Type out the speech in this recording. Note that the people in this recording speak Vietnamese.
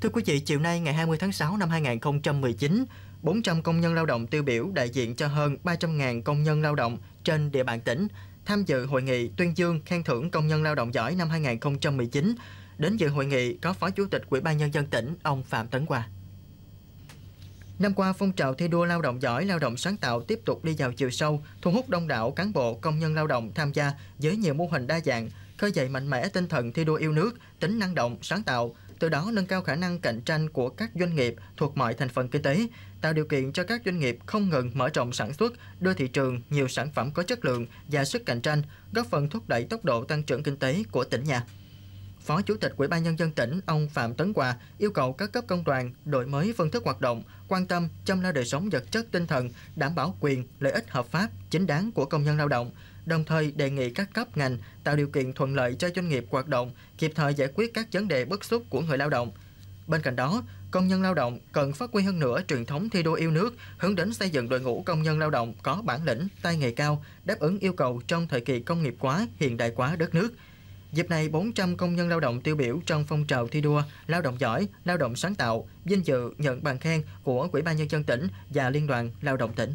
Thưa quý vị, chiều nay ngày 20 tháng 6 năm 2019, 400 công nhân lao động tiêu biểu đại diện cho hơn 300.000 công nhân lao động trên địa bàn tỉnh tham dự hội nghị tuyên dương khen thưởng công nhân lao động giỏi năm 2019. Đến dự hội nghị có Phó Chủ tịch Ủy ban Nhân dân tỉnh ông Phạm Tấn Hòa. Năm qua, phong trào thi đua lao động giỏi, lao động sáng tạo tiếp tục đi vào chiều sâu, thu hút đông đảo cán bộ, công nhân lao động tham gia với nhiều mô hình đa dạng, khơi dậy mạnh mẽ tinh thần thi đua yêu nước, tính năng động, sáng tạo, từ đó nâng cao khả năng cạnh tranh của các doanh nghiệp thuộc mọi thành phần kinh tế, tạo điều kiện cho các doanh nghiệp không ngừng mở rộng sản xuất, đưa thị trường nhiều sản phẩm có chất lượng và sức cạnh tranh, góp phần thúc đẩy tốc độ tăng trưởng kinh tế của tỉnh nhà. Phó Chủ tịch Ủy ban Nhân dân tỉnh ông Phạm Tấn Hòa yêu cầu các cấp công đoàn đổi mới phương thức hoạt động, quan tâm chăm lo đời sống vật chất tinh thần, đảm bảo quyền, lợi ích hợp pháp, chính đáng của công nhân lao động, đồng thời đề nghị các cấp ngành tạo điều kiện thuận lợi cho doanh nghiệp hoạt động, kịp thời giải quyết các vấn đề bức xúc của người lao động. Bên cạnh đó, công nhân lao động cần phát huy hơn nữa truyền thống thi đua yêu nước, hướng đến xây dựng đội ngũ công nhân lao động có bản lĩnh, tay nghề cao, đáp ứng yêu cầu trong thời kỳ công nghiệp hóa, hiện đại hóa đất nước – Dịp này, 400 công nhân lao động tiêu biểu trong phong trào thi đua, lao động giỏi, lao động sáng tạo, vinh dự nhận bằng khen của Quỹ ban Nhân dân tỉnh và Liên đoàn Lao động tỉnh.